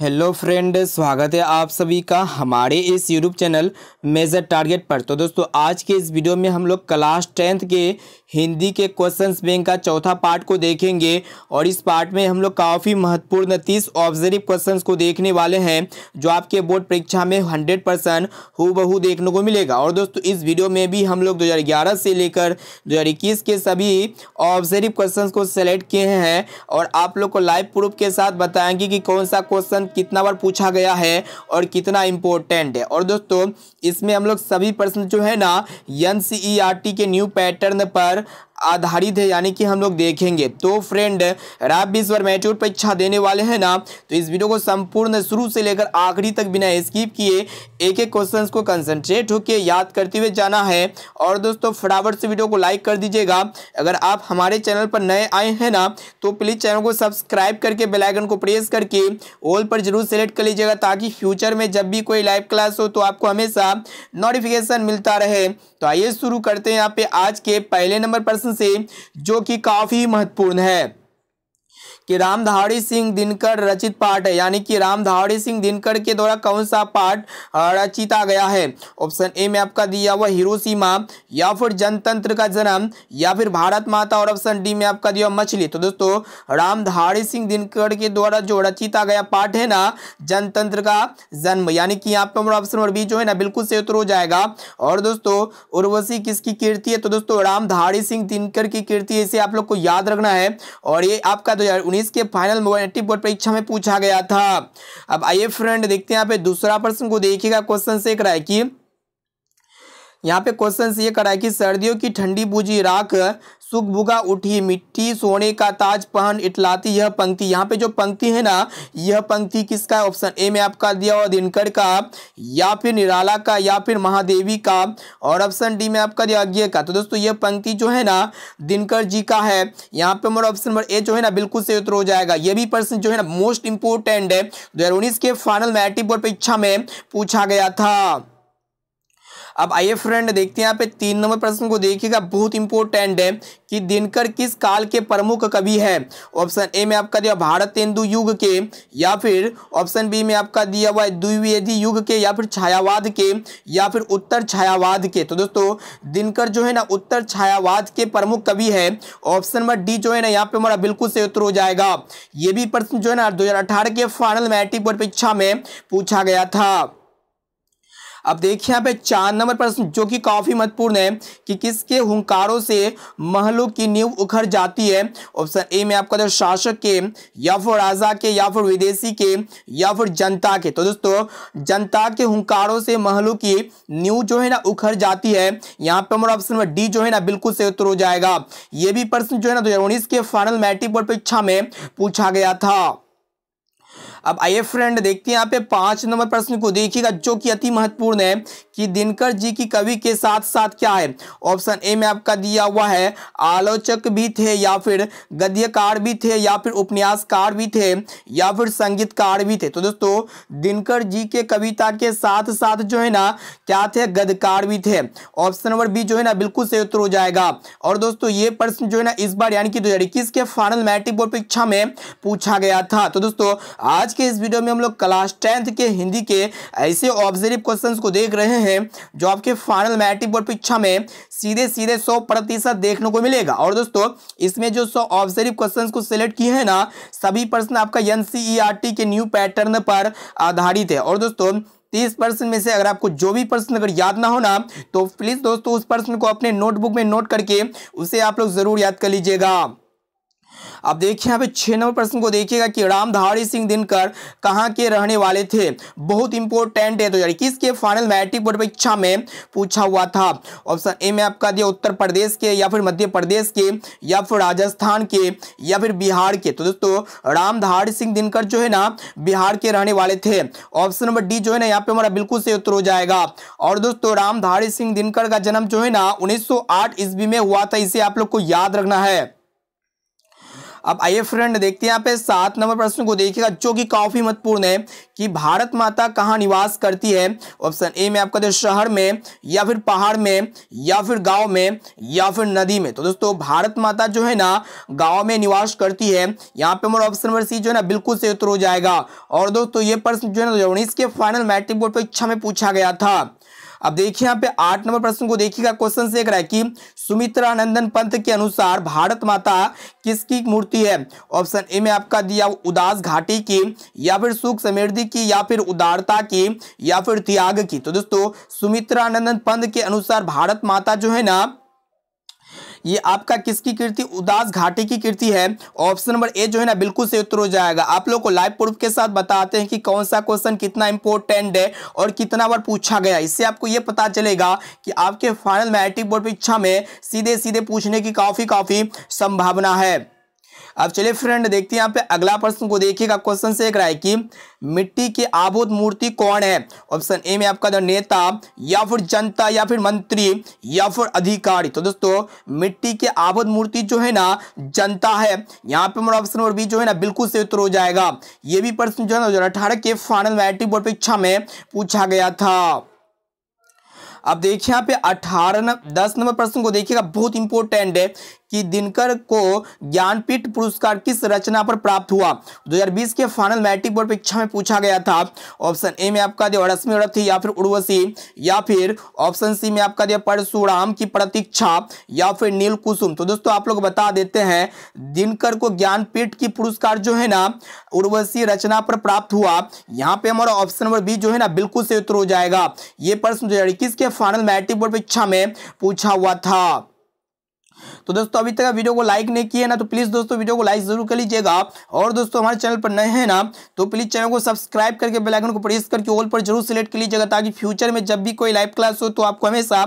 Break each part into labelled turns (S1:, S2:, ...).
S1: hello friend स्वागत है आप सभी का हमारे इस यूट्यूब चैनल मेजर टारगेट पर तो दोस्तों आज के इस वीडियो में हम लोग क्लास टेंथ के हिंदी के क्वेश्चंस बैंक का चौथा पार्ट को देखेंगे और इस पार्ट में हम लोग काफ़ी महत्वपूर्ण तीस ऑब्जर्व क्वेश्चंस को देखने वाले हैं जो आपके बोर्ड परीक्षा में हंड्रेड परसेंट हु देखने को मिलेगा और दोस्तों इस वीडियो में भी हम लोग दो से लेकर दो के सभी ऑब्जर्व क्वेश्चन को सेलेक्ट किए हैं और आप लोग को लाइव प्रूफ के साथ बताएंगे कि कौन सा क्वेश्चन क्वेश्चन कितना बार पूछा गया है और कितना इंपॉर्टेंट है और दोस्तों इसमें हम लोग सभी प्रश्न जो है ना एन e के न्यू पैटर्न पर आधारित है यानी कि हम लोग देखेंगे तो फ्रेंड अगर आप भी इस बार मैच्योर परीक्षा देने वाले हैं ना तो इस वीडियो को संपूर्ण शुरू से लेकर आखिरी तक बिना स्किप किए एक एक क्वेश्चन को कंसनट्रेट होकर याद करते हुए जाना है और दोस्तों फटाफट से वीडियो को लाइक कर दीजिएगा अगर आप हमारे चैनल पर नए आए हैं ना तो प्लीज़ चैनल को सब्सक्राइब करके बेलाइकन को प्रेस करके ऑल पर जरूर सेलेक्ट कर लीजिएगा ताकि फ्यूचर में जब भी कोई लाइव क्लास हो तो आपको हमेशा नोटिफिकेशन मिलता रहे तो आइए शुरू करते हैं यहाँ पे आज के पहले नंबर प्रश्न से जो कि काफ़ी महत्वपूर्ण है कि रामधारी सिंह दिनकर रचित पाठ है यानी कि रामधारी सिंह दिनकर के द्वारा कौन सा पाठ रचिता गया है ऑप्शन ए में आपका दिया हुआ हिरोसीमा या फिर जनतंत्र का जन्म या फिर भारत माता और ऑप्शन डी में आपका दिया मछली तो दोस्तों रामधारी सिंह दिनकर के द्वारा जो रचिता गया पाठ है ना जनतंत्र का जन्म यानी कि यहाँ पे हमारा ऑप्शन नंबर बी जो है ना बिल्कुल से उत्तर हो जाएगा और दोस्तों उर्वशी किसकी कीर्ति है तो दोस्तों रामधारी सिंह दिनकर की कीर्ति इसे आप लोग को याद रखना है और ये आपका दो 2019 के फाइनल मोबाइल बोर्ड परीक्षा में पूछा गया था अब आइए फ्रेंड देखते हैं यहाँ पे दूसरा प्रश्न को देखिएगा क्वेश्चन से कराए कि यहाँ पे क्वेश्चन ये करा है कि सर्दियों की ठंडी बूझी राख भुगा उठी मिट्टी सोने का ताज पहन इटलाती यह पंक्ति यहाँ पे जो पंक्ति है ना यह पंक्ति किसका ऑप्शन ए में आपका दिया हुआ दिनकर का या फिर निराला का या फिर महादेवी का और ऑप्शन डी में आपका दिया अज्ञा का तो दोस्तों यह पंक्ति जो है ना दिनकर जी का है यहाँ पे हमारा ऑप्शन नंबर ए जो है ना बिल्कुल से उत्तर हो जाएगा यह भी प्रश्न जो है ना मोस्ट इंपोर्टेंट है दो के फाइनल मैट्रिक बोर्ड परीक्षा में पूछा गया था अब आइए फ्रेंड देखते हैं यहाँ पे तीन नंबर प्रश्न को देखिएगा बहुत इंपॉर्टेंट है कि दिनकर किस काल के प्रमुख कवि है ऑप्शन ए में आपका दिया भारत तेंदु युग के या फिर ऑप्शन बी में आपका दिया हुआ है द्विवेदी युग के या फिर छायावाद के या फिर उत्तर छायावाद के तो दोस्तों दिनकर जो है ना उत्तर छायावाद के प्रमुख कवि है ऑप्शन नंबर डी जो है ना यहाँ पे हमारा बिल्कुल से उत्तर हो जाएगा ये भी प्रश्न जो है ना दो के फाइनल मैट्रिक परीक्षा में पूछा गया था अब देखिए यहाँ पे चार नंबर प्रश्न जो कि काफ़ी महत्वपूर्ण है कि किसके हुंकारों से महलों की नींव उखड़ जाती है ऑप्शन ए में आपका शासक के या फिर राजा के या फिर विदेशी के या फिर जनता के तो दोस्तों जनता के हुंकारों से महलों की नींव जो है ना उखड़ जाती है यहाँ पे हमारा ऑप्शन नंबर डी जो है ना बिल्कुल से उत्तर हो जाएगा ये भी प्रश्न जो है ना दो के फाइनल मैट्रिक बोर्ड परीक्षा में पूछा गया था अब आइए फ्रेंड देखते हैं यहाँ पे पांच नंबर प्रश्न को देखिएगा जो कि अति महत्वपूर्ण है कि दिनकर जी की कवि के साथ साथ क्या है ऑप्शन ए में आपका दिया हुआ है आलोचक भी थे या फिर गद्यकार भी थे या फिर उपन्यासकार भी थे या फिर संगीतकार भी थे तो दोस्तों दिनकर जी के कविता के साथ साथ जो है ना क्या थे गदकार भी थे ऑप्शन नंबर बी जो है ना बिल्कुल सही उत्तर हो जाएगा और दोस्तों ये प्रश्न जो है ना इस बार यानी कि दो के फाइनल मैट्रिक बोर्ड परीक्षा में पूछा गया था तो दोस्तों आज के इस वीडियो में हम लोग क्लास टेंथ के हिंदी के ऐसे ऑब्जर्व क्वेश्चंस को देख रहे हैं जो आपके फाइनल मैट्रिक बोर्ड परीक्षा में सीधे सीधे सौ प्रतिशत देखने को मिलेगा और दोस्तों इसमें जो सौ ऑब्जर्व क्वेश्चंस को सिलेक्ट किए हैं ना सभी प्रश्न आपका एन e के न्यू पैटर्न पर आधारित है और दोस्तों तीस प्रश्न में से अगर आपको जो भी प्रश्न अगर याद ना हो ना तो प्लीज़ दोस्तों उस प्रश्न को अपने नोटबुक में नोट करके उसे आप लोग ज़रूर याद कर लीजिएगा अब देखिए यहाँ पे छः नंबर प्रश्न को देखिएगा कि रामधारी सिंह दिनकर कहाँ के रहने वाले थे बहुत इंपॉर्टेंट है तो यार किसके फाइनल मैट्रिक बोर्ड परीक्षा में पूछा हुआ था ऑप्शन ए में आपका दिया उत्तर प्रदेश के या फिर मध्य प्रदेश के या फिर राजस्थान के या फिर बिहार के तो दोस्तों रामधारी सिंह दिनकर जो है ना बिहार के रहने वाले थे ऑप्शन नंबर डी जो है ना यहाँ पे हमारा बिल्कुल से उत्तर हो जाएगा और दोस्तों रामधारी सिंह दिनकर का जन्म जो है ना आठ ईस्वी में हुआ था इसे आप लोग को याद रखना है अब आइए फ्रेंड देखते हैं यहाँ पे सात नंबर प्रश्न को देखिएगा जो कि काफी महत्वपूर्ण है कि भारत माता कहाँ निवास करती है ऑप्शन ए में आपका तो शहर में या फिर पहाड़ में या फिर गाँव में या फिर नदी में तो दोस्तों भारत माता जो है ना गाँव में निवास करती है यहाँ पे हमारा ऑप्शन नंबर सी जो है ना बिल्कुल से उत्तर हो जाएगा और दोस्तों ये प्रश्न जो है ना उन्नीस के फाइनल मैट्रिक बोर्ड परीक्षा में पूछा गया था अब देखिए यहाँ पे आठ नंबर प्रश्न को देखिएगा क्वेश्चन देख रहा है कि सुमित्रानंदन पंत के अनुसार भारत माता किसकी मूर्ति है ऑप्शन ए में आपका दिया उदास घाटी की या फिर सुख समृद्धि की या फिर उदारता की या फिर त्याग की तो दोस्तों सुमित्रानंदन पंत के अनुसार भारत माता जो है ना ये आपका किसकी कीर्ति उदास घाटी की कीर्ति है ऑप्शन नंबर ए जो है ना बिल्कुल से उत्तर हो जाएगा आप लोग को लाइव प्रूफ के साथ बताते हैं कि कौन सा क्वेश्चन कितना इंपॉर्टेंट है और कितना बार पूछा गया इससे आपको ये पता चलेगा कि आपके फाइनल मैट्रिक बोर्ड परीक्षा में सीधे सीधे पूछने की काफ़ी काफ़ी संभावना है अब चलिए फ्रेंड देखते हैं यहाँ पे अगला प्रश्न को देखिएगा क्वेश्चन से एक रहा है कि मिट्टी की आभूत मूर्ति कौन है ऑप्शन ए में आपका नेता या फिर जनता या फिर मंत्री या फिर अधिकारी तो दोस्तों मिट्टी की आभूत मूर्ति जो है ना जनता है यहाँ पे हमारा ऑप्शन नंबर बी जो है ना बिल्कुल से उत्तर हो जाएगा ये भी प्रश्न जो है ना अठारह के फाइनल मैट्रिक बोर्ड परीक्षा में पूछा गया था अब देखिए यहाँ पे अठारह दस नंबर प्रश्न को देखिएगा बहुत इंपॉर्टेंट है कि दिनकर को ज्ञानपीठ पुरस्कार किस रचना पर प्राप्त हुआ 2020 के फाइनल मैट्रिक बोर्ड परीक्षा में पूछा गया था ऑप्शन ए में आपका दिया रश्मि रथ या फिर उर्वशी या फिर ऑप्शन सी में आपका दिया परशुराम की प्रतीक्षा या फिर नील कुसुम तो दोस्तों आप लोग बता देते हैं दिनकर को ज्ञानपीठ की पुरस्कार जो है ना उर्वशी रचना पर प्राप्त हुआ यहाँ पे हमारा ऑप्शन नंबर बी जो है ना बिल्कुल से उत्तर हो जाएगा ये प्रश्न दो के फाइनल मैट्रिक बोर्ड परीक्षा में पूछा हुआ था तो दोस्तों अभी तक वीडियो को लाइक नहीं किया ना तो प्लीज़ दोस्तों वीडियो को लाइक जरूर कर लीजिएगा और दोस्तों हमारे चैनल पर नए हैं ना तो प्लीज़ चैनल को सब्सक्राइब करके बेल आइकन को प्रेस करके ऑल पर जरूर सेलेक्ट कर लीजिएगा ताकि फ्यूचर में जब भी कोई लाइव क्लास हो तो आपको हमेशा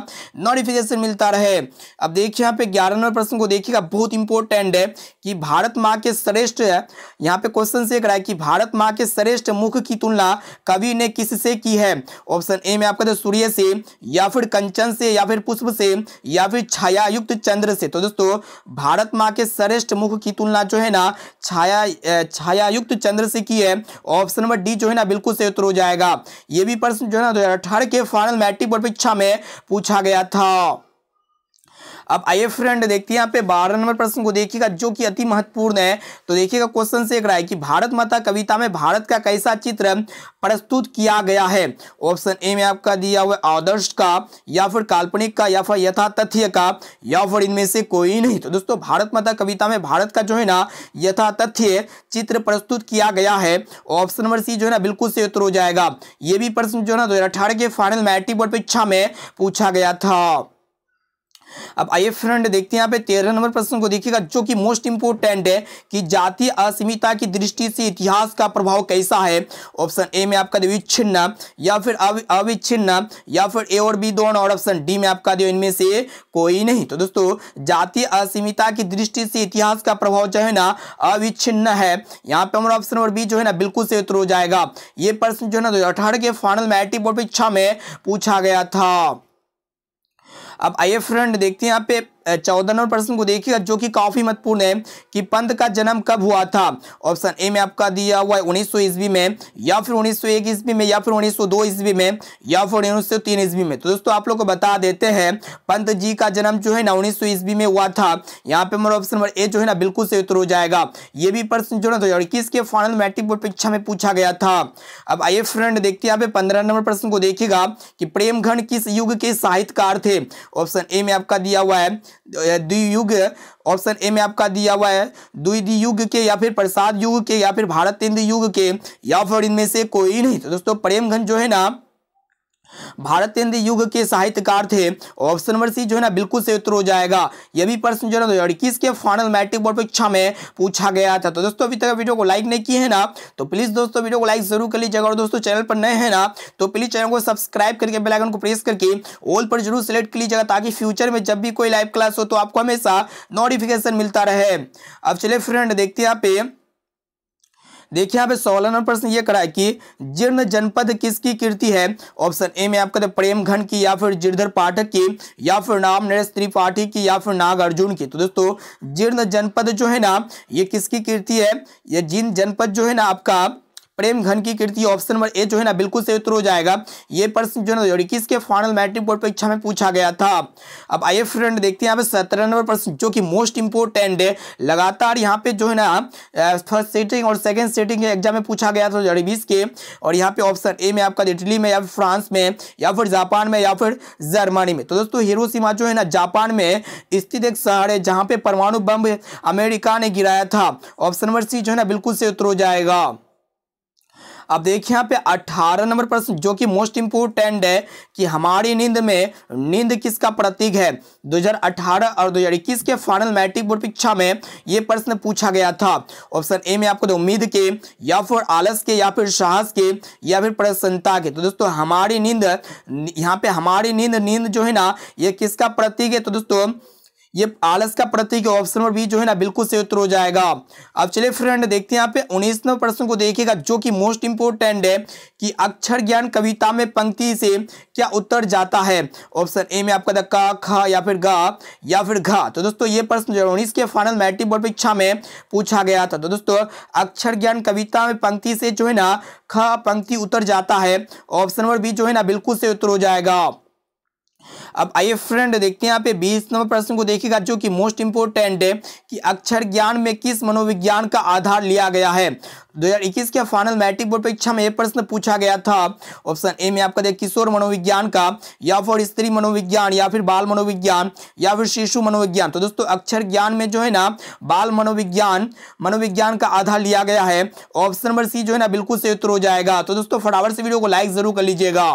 S1: नोटिफिकेशन मिलता रहे अब देखिए यहाँ पे ग्यारह नंबर प्रश्न को देखिएगा बहुत इंपॉर्टेंट है कि भारत माँ के श्रेष्ठ यहाँ पे क्वेश्चन से है कि भारत माँ के श्रेष्ठ मुख की तुलना कवि ने किससे की है ऑप्शन ए में आपका सूर्य से या फिर कंचन से या फिर पुष्प से या फिर छाया युक्त चंद्र से से तो दोस्तों भारत माँ के श्रेष्ठ मुख की तुलना जो है ना छाया छायायुक्त चंद्र से की है ऑप्शन नंबर डी जो है ना बिल्कुल से उत्तर हो जाएगा ये भी प्रश्न जो है ना दो के फाइनल मैट्रिक परीक्षा में पूछा गया था अब आइए फ्रेंड देखते हैं यहाँ पे बारह नंबर प्रश्न को देखिएगा जो कि अति महत्वपूर्ण है तो देखिएगा क्वेश्चन से एक रहा है कि भारत माता कविता में भारत का कैसा चित्र प्रस्तुत किया गया है ऑप्शन ए में आपका दिया हुआ आदर्श का या फिर काल्पनिक का या फिर यथा तथ्य का या फिर इनमें से कोई नहीं तो दोस्तों भारत माता कविता में भारत का जो है ना यथा तथ्य चित्र प्रस्तुत किया गया है ऑप्शन नंबर सी जो है ना बिल्कुल से उत्तर हो जाएगा ये भी प्रश्न जो है ना दो के फाइनल मैट्रिक बोर्ड परीक्षा में पूछा गया था अब आइए फ्रेंड देखते हैं यहाँ पे तेरह नंबर प्रश्न को देखिएगा जो कि मोस्ट इंपोर्टेंट है कि जाति अस्मिता की दृष्टि से इतिहास का प्रभाव कैसा है ऑप्शन ए में आपका विच्छिन्न या फिर अविच्छिन्न या फिर ए और बी दोनों और ऑप्शन डी में आपका दियो इनमें से कोई नहीं तो दोस्तों जाति अस्मिता की दृष्टि से इतिहास का प्रभाव जो है ना अविच्छिन्न है यहाँ पे हमारा ऑप्शन नंबर बी जो है ना बिल्कुल से उतर हो जाएगा ये प्रश्न जो है ना दो के फाइनल मैट्रिक बोर्ड परीक्षा में पूछा गया था अब आइए फ्रेंड देखते हैं यहाँ पे चौदह नंबर प्रश्न को देखिएगा जो कि काफी महत्वपूर्ण है कि पंत का जन्म कब हुआ था ऑप्शन ए में आपका दिया हुआ है उन्नीस ईस्वी में या फिर उन्नीस सौ ईस्वी में या फिर उन्नीस सौ ईस्वी में या फिर उन्नीस सौ ईस्वी में तो दोस्तों आप लोग को बता देते हैं पंत जी का जन्म जो है ना उन्नीस ईस्वी में हुआ था यहाँ पे हमारा ऑप्शन नंबर ए जो है ना बिल्कुल से उत्तर हो जाएगा ये भी प्रश्न जो ना दो के फाइनल मैट्रिक बोर्ड परीक्षा में पूछा गया था अब आइए फ्रेंड देखते हैं यहाँ पे पंद्रह नंबर प्रश्न को देखिएगा कि प्रेमघन किस युग के साहित्यकार थे ऑप्शन ए में आपका दिया हुआ है द्वियुग ऑप्शन ए में आपका दिया हुआ है द्विदी युग के या फिर प्रसाद युग के या फिर भारत इंद्र युग के या फिर इनमें से कोई नहीं तो दोस्तों प्रेमघन जो है ना भारतेंद्र युग के साहित्यकार थे ऑप्शन नंबर सी जो है ना बिल्कुल से उत्तर हो जाएगा यह भी प्रश्न जो है ना इक्कीस के फाइनल मैट्रिक बोर्ड परीक्षा में पूछा गया था तो दोस्तों अभी तक वीडियो को लाइक नहीं किए हैं ना तो प्लीज दोस्तों वीडियो को लाइक जरूर कर लीजिएगा और दोस्तों चैनल पर नए हैं ना तो प्लीज चैनल को सब्सक्राइब करके बेलाइकन को प्रेस करके ऑल पर जरूर सेलेक्ट कर लीजिएगा ताकि फ्यूचर में जब भी कोई लाइव क्लास हो तो आपको हमेशा नोटिफिकेशन मिलता रहे अब चले फ्रेंड देखते हैं यहाँ पे देखिए यहाँ पे सोलह नंबर प्रश्न ये करा है कि जीर्ण जनपद किसकी कीर्ति है ऑप्शन ए में आपका तो प्रेम घन की या फिर जीर्धर पाठक की या फिर नाम नरेश त्रिपाठी की या फिर नाग अर्जुन की तो दोस्तों जीर्ण जनपद जो है ना ये किसकी कीर्ति है ये जीर्ण जनपद जो है ना आपका प्रेम घन की कृति ऑप्शन नंबर ए जो है ना बिल्कुल से उत्तर हो जाएगा ये प्रश्न जो है इक्कीस के फाइनल मैट्रिक बोर्ड परीक्षा में पूछा गया था अब आइए फ्रेंड देखते हैं यहाँ पे सत्रह नंबर प्रश्न जो कि मोस्ट इंपोर्टेंट है लगातार यहाँ पे जो है ना फर्स्ट सेटिंग और सेकेंड सेटिंग के एग्जाम में पूछा गया था दो के और यहाँ पे ऑप्शन ए में आपका इटली में या फिर फ्रांस में या फिर जापान में या फिर जर्मनी में तो दोस्तों हिरोशिमा जो है ना जापान में स्थित एक शहर है जहाँ पे परमाणु बम अमेरिका ने गिराया था ऑप्शन नंबर सी जो है ना बिल्कुल से उत्तर हो जाएगा अब देखिए यहाँ पे अठारह नंबर प्रश्न जो कि मोस्ट इंपोर्टेंट है कि हमारी नींद में नींद किसका प्रतीक है 2018 और 2021 के फाइनल मैट्रिक बोर्ड परीक्षा में ये प्रश्न पूछा गया था ऑप्शन ए में आपको तो उम्मीद के या फिर आलस के या फिर साहस के या फिर प्रसन्नता के तो दोस्तों हमारी नींद यहाँ पे हमारी नींद नींद जो है ना ये किसका प्रतीक है तो दोस्तों ये आलस का प्रतीक ऑप्शन नंबर बी जो है ना बिल्कुल सही उत्तर हो जाएगा अब चलिए फ्रेंड देखते हैं यहाँ पे उन्नीस नंबर प्रश्न को देखिएगा जो कि मोस्ट इंपोर्टेंट है कि अक्षर ज्ञान कविता में पंक्ति से क्या उत्तर जाता है ऑप्शन ए में आपका था का या फिर गा या फिर घा तो दोस्तों ये प्रश्न जो उन्नीस के फाइनल मैट्रिक बोर्ड परीक्षा में पूछा गया था तो दोस्तों अक्षर ज्ञान कविता में पंक्ति से जो है ना ख पंक्ति उतर जाता है ऑप्शन नंबर बी जो है ना बिल्कुल से उत्तर हो जाएगा अब आइए फ्रेंड देखते हैं यहाँ पे बीस नंबर प्रश्न को देखिएगा जो कि मोस्ट इंपोर्टेंट है कि अक्षर ज्ञान में किस मनोविज्ञान का आधार लिया गया है 2021 के फाइनल मैट्रिक बोर्ड परीक्षा में यह प्रश्न पूछा गया था ऑप्शन ए में आपका देखिए किशोर मनोविज्ञान का या फिर स्त्री मनोविज्ञान या फिर बाल मनोविज्ञान या फिर शिशु मनोविज्ञान तो दोस्तों अक्षर ज्ञान में जो है ना बाल मनोविज्ञान मनोविज्ञान का आधार लिया गया है ऑप्शन नंबर सी जो है ना बिल्कुल से उत्तर हो जाएगा तो दोस्तों फटावर से वीडियो को लाइक जरूर कर लीजिएगा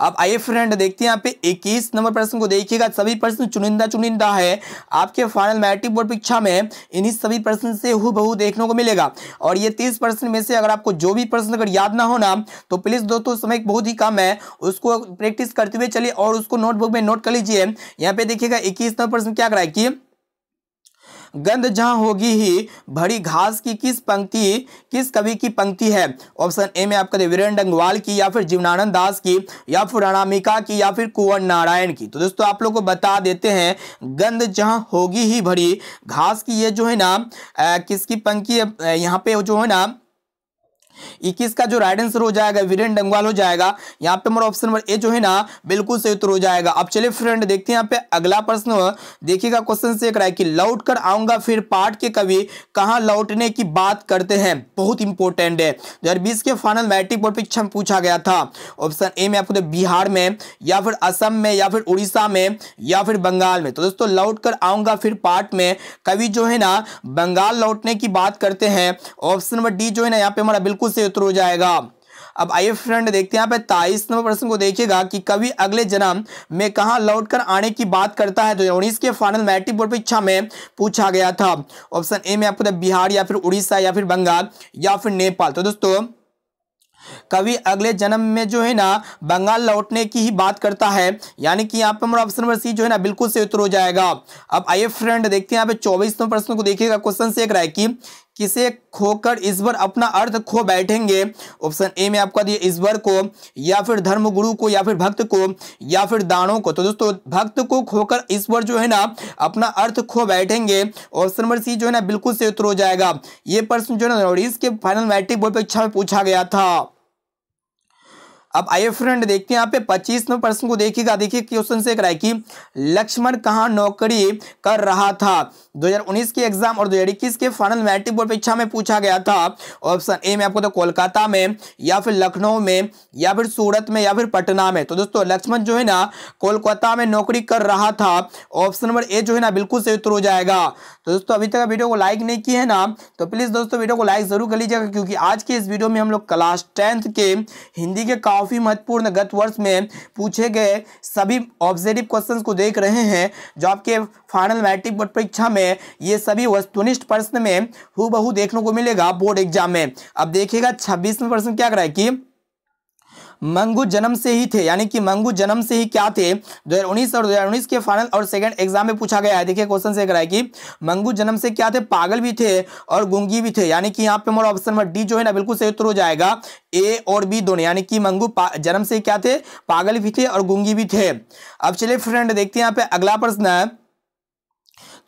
S1: आप आइए फ्रेंड देखते हैं यहाँ पे इक्कीस नंबर प्रश्न को देखिएगा सभी प्रश्न चुनिंदा चुनिंदा है आपके फाइनल मैट्रिक बोर्ड परीक्षा में इन्हीं सभी प्रश्न से हु बहु देखने को मिलेगा और ये तीस प्रश्न में से अगर आपको जो भी प्रश्न अगर याद ना हो ना तो प्लीज़ दोस्तों समय बहुत ही कम है उसको प्रैक्टिस करते हुए चलिए और उसको नोटबुक में नोट कर लीजिए यहाँ पे देखिएगा इक्कीस नंबर प्रश्न क्या कराए कि गंध जहां होगी ही भरी घास की किस पंक्ति किस कवि की पंक्ति है ऑप्शन ए में आपका वीरेंद्र डंगवाल की या फिर जीवनानंद दास की या फिर अनामिका की या फिर कुंवर नारायण की तो दोस्तों आप लोग को बता देते हैं गंध जहां होगी ही भरी घास की ये जो है ना किसकी पंक्ति यहाँ पे जो है ना इक्कीस का जो राइट आंसर हो जाएगा वीरेन डंगवाल हो जाएगा यहाँ पे हमारा ऑप्शन नंबर ए जो है ना बिल्कुल सही उत्तर हो जाएगा अब चलिए फ्रेंड देखते हैं यहाँ पे अगला प्रश्न देखिएगा क्वेश्चन से कराए कि लौट कर आऊंगा फिर पाठ के कवि कहाँ लौटने की बात करते हैं बहुत इंपॉर्टेंट है दो के फाइनल मैट्रिक बोर्ड परीक्षा में पूछा गया था ऑप्शन ए में आपको तो बिहार में या फिर असम में या फिर उड़ीसा में या फिर बंगाल में तो दोस्तों लौट कर आऊंगा फिर पाठ में कवि जो है ना बंगाल लौटने की बात करते हैं ऑप्शन नंबर डी जो है ना यहाँ पे हमारा बिल्कुल बिल्कुल सही उत्तर हो जाएगा अब आइए फ्रेंड देखते हैं यहाँ ताईस नंबर प्रश्न को देखिएगा कि कवि अगले जन्म में कहा लौटकर आने की बात करता है तो उन्नीस के फाइनल मैट्रिक बोर्ड परीक्षा में पूछा गया था ऑप्शन ए में आपको तो बिहार या फिर उड़ीसा या फिर बंगाल या फिर नेपाल तो दोस्तों कवि अगले जन्म में जो है ना बंगाल लौटने की ही बात करता है यानी कि यहाँ पे हमारा ऑप्शन नंबर सी जो है ना बिल्कुल सही उत्तर हो जाएगा अब आइए फ्रेंड देखते हैं यहाँ पे चौबीस नंबर प्रश्न को देखिएगा क्वेश्चन से एक रहा है कि किसे खोकर ईश्वर अपना अर्थ खो बैठेंगे ऑप्शन ए में आपका दिए ईश्वर को या फिर धर्मगुरु को या फिर भक्त को या फिर दानों को तो दोस्तों भक्त को खोकर ईश्वर जो है ना अपना अर्थ खो बैठेंगे ऑप्शन नंबर सी जो है ना बिल्कुल से उत्तर हो जाएगा ये प्रश्न जो है ना इसके फाइनल मैट्रिक बोर्ड परीक्षा में पूछा गया था अब आइए फ्रेंड देखते हैं यहाँ पे पच्चीसवें प्रश्न को देखिएगा देखिए क्वेश्चन से कराए कि लक्ष्मण कहाँ नौकरी कर रहा था 2019 के एग्जाम और 2021 के फाइनल मैट्रिक बोर्ड परीक्षा में पूछा गया था ऑप्शन ए में आपको तो कोलकाता में या फिर लखनऊ में या फिर सूरत में या फिर पटना में तो दोस्तों लक्ष्मण जो है ना कोलकाता में नौकरी कर रहा था ऑप्शन नंबर ए जो है ना बिल्कुल सही उत्तर हो जाएगा तो दोस्तों अभी तक वीडियो को लाइक नहीं किया है ना तो प्लीज़ दोस्तों वीडियो को लाइक जरूर कर लीजिएगा क्योंकि आज के इस वीडियो में हम लोग क्लास टेंथ के हिंदी के काउ काफ़ी महत्वपूर्ण गत वर्ष में पूछे गए सभी ऑब्जेक्टिव क्वेश्चंस को देख रहे हैं जो आपके फाइनल मैट्रिक बोर्ड परीक्षा में ये सभी वस्तुनिष्ठ प्रश्न में हु देखने को मिलेगा बोर्ड एग्जाम में अब देखिएगा छब्बीसवें प्रश्न क्या कराए कि मंगू जन्म से ही थे यानी कि मंगू जन्म से ही क्या थे 2019 और 2019 के फाइनल और सेकंड एग्जाम में पूछा गया है देखिए क्वेश्चन से कराए कि मंगू जन्म से क्या थे पागल भी थे और गुंगी भी थे यानी कि यहाँ पे हमारा ऑप्शन नंबर डी जो है ना बिल्कुल सही उत्तर हो जाएगा ए और बी दोनों यानी कि मंगू जन्म से क्या थे पागल भी थे और गुंगी भी थे अब चलिए फ्रेंड देखते हैं यहाँ पे अगला प्रश्न है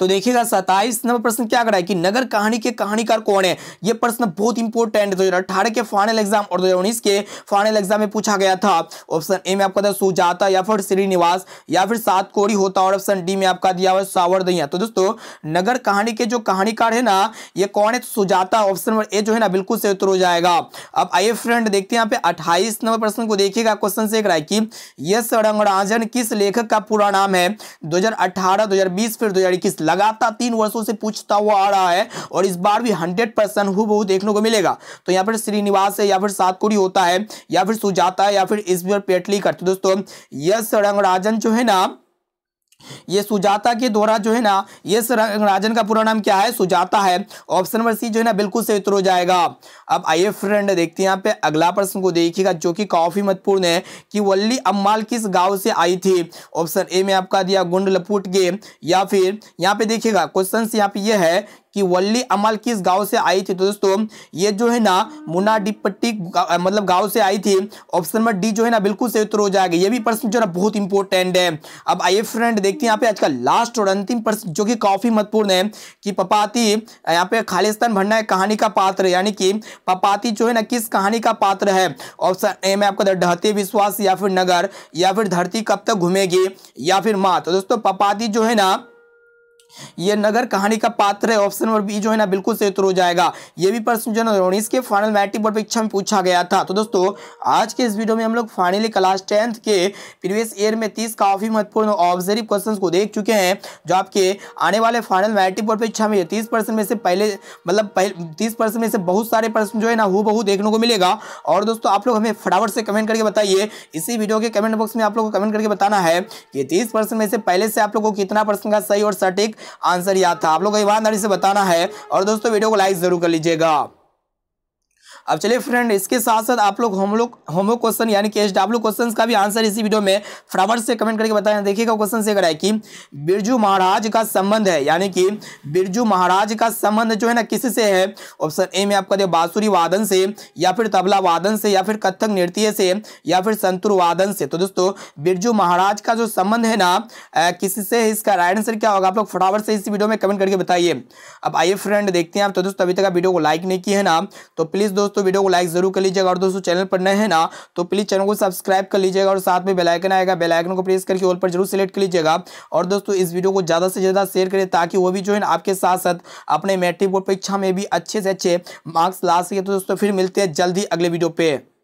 S1: तो देखिएगा सताइस नंबर प्रश्न क्या करा है कि नगर कहानी के कहानीकार कौन है यह प्रश्न बहुत इंपॉर्टेंट दो हजार अठारह के फाइनल एग्जाम और दो हजार के फाइनल एग्जाम में पूछा गया था ऑप्शन ए में आपका था सुजाता या फिर श्रीनिवास या फिर सात कोड़ी होता और ऑप्शन डी में आपका दिया हुआ सावर दहिया तो दोस्तों नगर कहानी के जो कहानीकार है ना ये कौन है तो सुजाता ऑप्शन नंबर ए जो है ना बिल्कुल से उत्तर हो जाएगा अब आइए फ्रेंड देखते हैं यहाँ पे अट्ठाईस नंबर प्रश्न को देखिएगा क्वेश्चन से है कि यश रंगराजन किस लेखक का पूरा नाम है 2018 2020 फिर 2021 लगातार तीन वर्षों से पूछता हुआ आ रहा है और इस बार भी हंड्रेड परसेंट हु देखने को मिलेगा तो यहाँ पर श्रीनिवास है या फिर सातपुरी होता है या फिर सुजाता है या फिर इस बार पेटली करते तो दोस्तों यश रंगराजन जो है ना ये सुजाता के द्वारा जो है ना ये राजन का पूरा नाम क्या है सुजाता है ऑप्शन नंबर सी जो है ना बिल्कुल सही उत्तर हो जाएगा अब आइए फ्रेंड देखते हैं यहाँ पे अगला प्रश्न को देखिएगा जो कि काफी महत्वपूर्ण है कि वल्ली अम्माल किस गांव से आई थी ऑप्शन ए में आपका दिया गुंड लपुट के या फिर यहाँ पे देखिएगा क्वेश्चन यहाँ पे ये है कि वल्ली अमल किस गांव से आई थी तो दोस्तों ये जो है ना मुना डिपट्टी गा, मतलब गांव से आई थी ऑप्शन नंबर डी जो है ना बिल्कुल सही उत्तर हो जाएगा ये भी प्रश्न जो है बहुत इंपॉर्टेंट है अब आइए फ्रेंड देखते हैं यहाँ पे आज का लास्ट और अंतिम प्रश्न जो कि काफी महत्वपूर्ण है कि पपाती यहाँ पे खालिस्तान भरना है कहानी का पात्र यानी कि पपाती जो है ना किस कहानी का पात्र है ऑप्शन ए में आपका ढहते विश्वास या फिर नगर या फिर धरती कब तक घूमेगी या फिर माँ तो दोस्तों पपाती जो है ना ये नगर कहानी का पात्र है ऑप्शन नंबर बी जो है ना बिल्कुल सही उत्तर हो जाएगा ये भी प्रश्न जो है उन्नीस के फाइनल मैट्रिक बोर्ड परीक्षा में पूछा गया था तो दोस्तों आज के इस वीडियो में हम लोग फाइनली क्लास टेंथ के प्रीवियस ईयर में तीस काफी महत्वपूर्ण ऑब्जर्व क्वेश्चन को देख चुके हैं जो आपके आने वाले फाइनल मैट्रिक बोर्ड परीक्षा में तीस में से पहले मतलब तीस परसेंट में से बहुत सारे प्रश्न जो है ना हु देखने को मिलेगा और दोस्तों आप लोग हमें फटाफट से कमेंट करके बताइए इसी वीडियो के कमेंट बॉक्स में आप लोग को कमेंट करके बताना है कि तीस में से पहले से आप लोग को कितना परसेंट का सही और सटीक आंसर याद था आप लोग को ईमानदारी से बताना है और दोस्तों वीडियो को लाइक ज़रूर कर लीजिएगा अब चलिए फ्रेंड इसके साथ साथ आप लोग होम लोग होमो क्वेश्चन यानी कि एच डब्ल्यू क्वेश्चन का भी आंसर इसी वीडियो में फ्रावर से कमेंट करके बताया देखिएगा क्वेश्चन से कराए कि बिरजू महाराज का संबंध है यानी कि बिरजू महाराज का संबंध जो है ना किस से है ऑप्शन ए में आपका दे बांसुरी वादन से या फिर तबला वादन से या फिर कथक नृत्य से या फिर संतुर वादन से तो दोस्तों बिरजू महाराज का जो संबंध है ना किस से इसका राइट आंसर क्या होगा आप लोग फटावर से इस वीडियो में कमेंट करके बताइए अब आइए फ्रेंड देखते हैं आप तो दोस्तों अभी तक वीडियो को लाइक नहीं किया है ना तो प्लीज़ दोस्तों दोस्तों वीडियो को लाइक जरूर कर लीजिएगा और दोस्तों चैनल पर नए हैं ना तो प्लीज़ चैनल को सब्सक्राइब कर लीजिएगा और साथ में बेलाइकन आएगा बेलाइकन को प्रेस करके ऑल पर जरूर सेलेक्ट कर लीजिएगा और दोस्तों इस वीडियो को ज़्यादा से ज़्यादा शेयर करें ताकि वो भी जो है आपके साथ साथ अपने मैट्रिक बोर्ड परीक्षा में भी अच्छे से अच्छे मार्क्स ला सके तो दोस्तों फिर मिलते हैं जल्दी अगले वीडियो पर